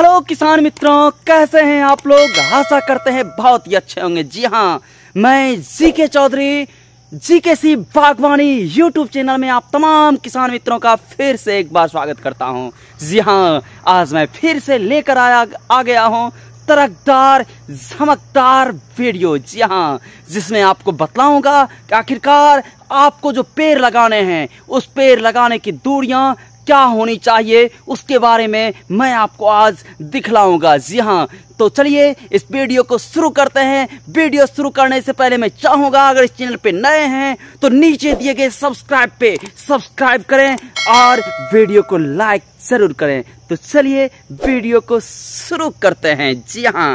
hello किसान मित्रों कैसे हैं आप लोग आशा करते हैं बहुत ही अच्छे होंगे जी हाँ मैं जी के चौधरी जी के सी बागवानी यूट्यूब चैनल में आप तमाम किसान मित्रों का फिर से एक बार स्वागत करता हूँ जी हाँ आज मैं फिर से लेकर आया आ गया हूँ तरकदार झमकदार वीडियो जी हाँ जिसमें आपको बतलाऊंगा कि आखिरकार आपको जो पेड़ लगाने हैं उस पेड़ लगाने की दूरियां क्या होनी चाहिए उसके बारे में मैं आपको आज दिखलाऊंगा जी हाँ तो चलिए इस वीडियो को शुरू करते हैं वीडियो शुरू करने से पहले मैं चाहूंगा अगर इस चैनल पे नए हैं तो नीचे दिए गए सब्सक्राइब पे सब्सक्राइब करें और वीडियो को लाइक जरूर करें तो चलिए वीडियो को शुरू करते हैं जी हाँ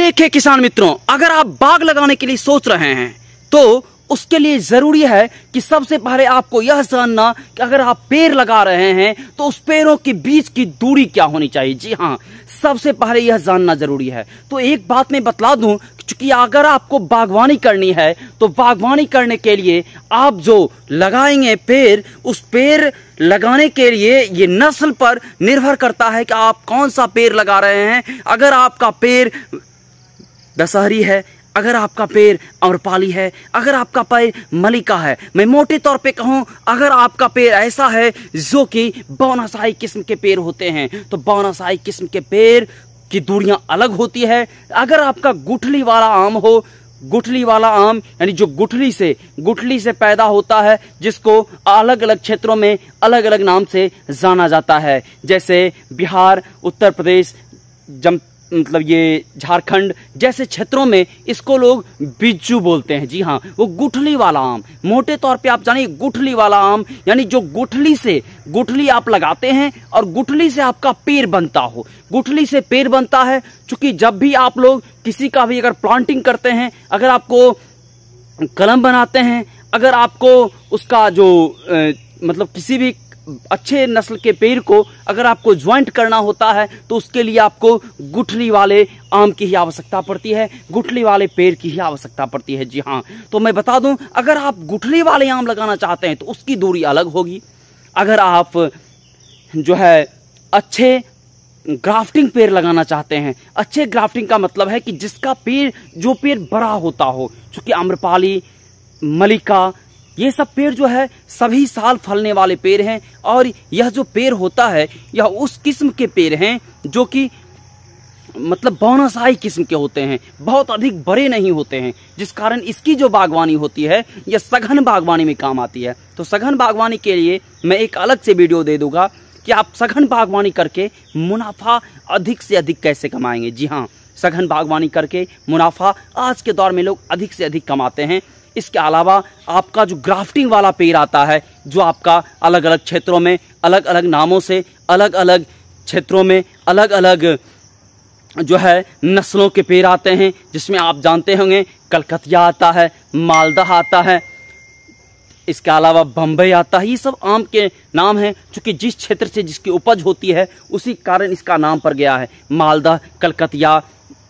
देखे किसान मित्रों अगर आप बाग लगाने के लिए सोच रहे हैं तो उसके लिए ज़रूरी है कि सबसे पहले आपको यह जानना कि अगर आप पेड़ लगा रहे हैं तो उस पेड़ों के बीच की दूरी क्या होनी चाहिए जी हाँ सबसे पहले यह जानना ज़रूरी है तो एक बात मैं बतला दूँ कि अगर आपको बागवानी करनी है तो बागवानी करने के लिए आप जो लगाएंगे पेड़ उस पेड़ लगाने के लिए ये नस्ल पर निर्भर करता है कि आप कौन सा पेड़ लगा रहे हैं अगर आपका पेड़ दशहरी है अगर आपका पैर अम्रपाली है अगर आपका पैर मलिका है मैं मोटे तौर पे कहूँ अगर आपका पैर ऐसा है जो कि बौनासाई किस्म के पैर होते हैं तो बौनासाई किस्म के पैर की दूरियाँ अलग होती है अगर आपका गुठली वाला आम हो गुठली वाला आम यानी जो गुठली से गुठली से पैदा होता है जिसको अलग अलग क्षेत्रों में अलग अलग नाम से जाना जाता है जैसे बिहार उत्तर प्रदेश जम मतलब ये झारखंड जैसे क्षेत्रों में इसको लोग बिज्जू बोलते हैं जी हाँ वो गुठली वाला आम मोटे तौर पे आप जानिए गुठली वाला आम यानी जो गुठली से गुठली आप लगाते हैं और गुठली से आपका पेड़ बनता हो गुठली से पेड़ बनता है चूंकि जब भी आप लोग किसी का भी अगर प्लांटिंग करते हैं अगर आपको कलम बनाते हैं अगर आपको उसका जो ए, मतलब किसी भी अच्छे नस्ल के पेड़ को अगर आपको ज्वाइंट करना होता है तो उसके लिए आपको गुठली वाले आम की ही आवश्यकता पड़ती है गुठली वाले पेड़ की ही आवश्यकता पड़ती है जी हाँ तो मैं बता दूं अगर आप गुठली वाले आम लगाना चाहते हैं तो उसकी दूरी अलग होगी अगर आप जो है अच्छे ग्राफ्टिंग पेड़ लगाना चाहते हैं अच्छे ग्राफ्टिंग का मतलब है कि जिसका पेड़ जो पेड़ बड़ा होता हो चूंकि आम्रपाली मलिका ये सब पेड़ जो है सभी साल फलने वाले पेड़ हैं और यह जो पेड़ होता है यह उस किस्म के पेड़ हैं जो कि मतलब बौनासाई किस्म के होते हैं बहुत अधिक बड़े नहीं होते हैं जिस कारण इसकी जो बागवानी होती है यह सघन बागवानी में काम आती है तो सघन बागवानी के लिए मैं एक अलग से वीडियो दे दूंगा कि आप सघन बागवानी करके मुनाफा अधिक से अधिक कैसे कमाएंगे जी हाँ सघन बागवानी करके मुनाफा आज के दौर में लोग अधिक से अधिक कमाते हैं इसके अलावा आपका जो ग्राफ्टिंग वाला पेड़ आता है जो आपका अलग अलग क्षेत्रों में अलग अलग नामों से अलग अलग क्षेत्रों में अलग अलग जो है नस्लों के पेड़ आते हैं जिसमें आप जानते होंगे कलकतिया आता है मालदा आता है इसके अलावा बम्बई आता है ये सब आम के नाम हैं क्योंकि जिस क्षेत्र से जिसकी उपज होती है उसी कारण इसका नाम पर गया है मालदा कलकतिया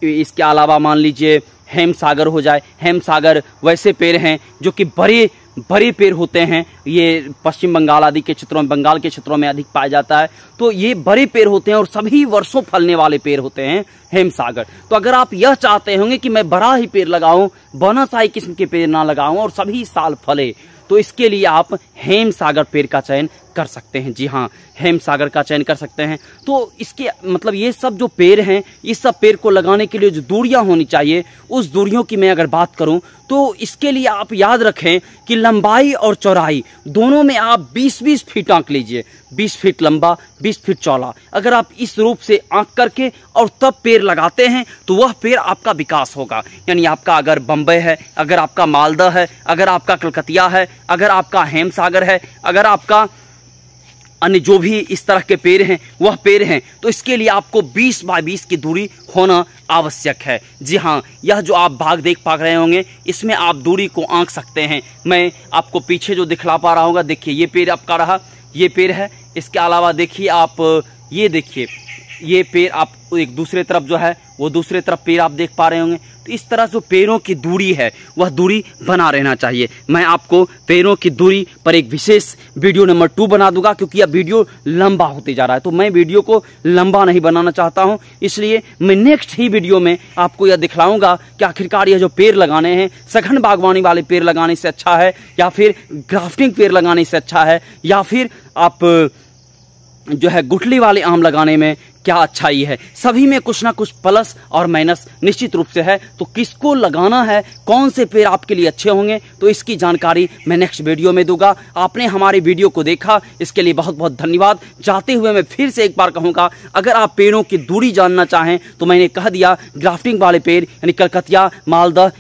इसके अलावा मान लीजिए हेम सागर हो जाए हेम सागर वैसे पेड़ हैं जो कि बड़े बड़े पेड़ होते हैं ये पश्चिम बंगाल आदि के क्षेत्रों में बंगाल के क्षेत्रों में अधिक पाया जाता है तो ये बड़े पेड़ होते हैं और सभी वर्षों फलने वाले पेड़ होते हैं हेम सागर तो अगर आप यह चाहते होंगे कि मैं बड़ा ही पेड़ लगाऊं बनासाई किस्म के पेड़ ना लगाऊं और सभी साल फले तो इसके लिए आप हेम सागर पेड़ का चयन कर सकते हैं जी हाँ हेम सागर का चयन कर सकते हैं तो इसके मतलब ये सब जो पेड़ हैं इस सब पेड़ को लगाने के लिए जो दूरियां होनी चाहिए उस दूरियों की मैं अगर बात करूं तो इसके लिए आप याद रखें कि लंबाई और चौड़ाई दोनों में आप 20-20 फीट आंक लीजिए 20 फीट लंबा 20 फीट चौड़ा अगर आप इस रूप से आंक करके और तब पेड़ लगाते हैं तो वह पेड़ आपका विकास होगा यानी आपका अगर बम्बे है अगर आपका मालदा है अगर आपका कलकतिया है अगर आपका हेमसागर है अगर आपका अन्य जो भी इस तरह के पेड़ हैं वह पेड़ हैं तो इसके लिए आपको 20 बाय 20 की दूरी होना आवश्यक है जी हाँ यह जो आप भाग देख पा रहे होंगे इसमें आप दूरी को आंक सकते हैं मैं आपको पीछे जो दिखला पा रहा होगा देखिए ये पेड़ आपका रहा ये पेड़ है इसके अलावा देखिए आप ये देखिए ये पेड़ आप एक दूसरे तरफ जो है वो दूसरे तरफ पेड़ आप देख पा रहे होंगे तो इस तरह जो पेड़ों की दूरी है वह दूरी बना रहना चाहिए मैं आपको पेड़ों की दूरी पर एक विशेष वीडियो नंबर टू बना दूंगा क्योंकि यह वीडियो लंबा होते जा रहा है तो मैं वीडियो को लंबा नहीं बनाना चाहता हूं इसलिए मैं नेक्स्ट ही वीडियो में आपको यह दिखलाऊंगा कि आखिरकार यह जो पेड़ लगाने हैं सघन बागवानी वाले पेड़ लगाने से अच्छा है या फिर ग्राफ्टिंग पेड़ लगाने से अच्छा है या फिर आप जो है गुठली वाले आम लगाने में क्या अच्छाई है सभी में कुछ ना कुछ प्लस और माइनस निश्चित रूप से है तो किसको लगाना है कौन से पेड़ आपके लिए अच्छे होंगे तो इसकी जानकारी मैं नेक्स्ट वीडियो में दूंगा आपने हमारे वीडियो को देखा इसके लिए बहुत बहुत धन्यवाद जाते हुए मैं फिर से एक बार कहूँगा अगर आप पेड़ों की दूरी जानना चाहें तो मैंने कह दिया ग्राफ्टिंग वाले पेड़ यानी कलकतिया मालदा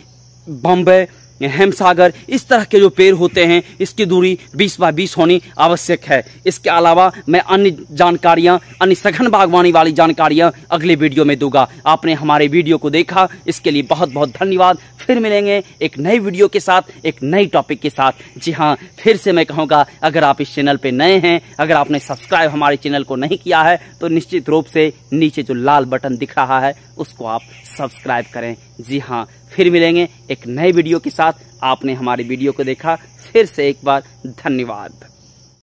बॉम्बे हेमसागर इस तरह के जो पेड़ होते हैं इसकी दूरी 20 बाई 20 होनी आवश्यक है इसके अलावा मैं अन्य जानकारियाँ अन्य सघन बागवानी वाली जानकारियाँ अगले वीडियो में दूंगा आपने हमारे वीडियो को देखा इसके लिए बहुत बहुत धन्यवाद फिर मिलेंगे एक नई वीडियो के साथ एक नई टॉपिक के साथ जी हाँ फिर से मैं कहूँगा अगर आप इस चैनल पर नए हैं अगर आपने सब्सक्राइब हमारे चैनल को नहीं किया है तो निश्चित रूप से नीचे जो लाल बटन दिख रहा है उसको आप सब्सक्राइब करें जी हाँ फिर मिलेंगे एक नए वीडियो के साथ आपने हमारी वीडियो को देखा फिर से एक बार धन्यवाद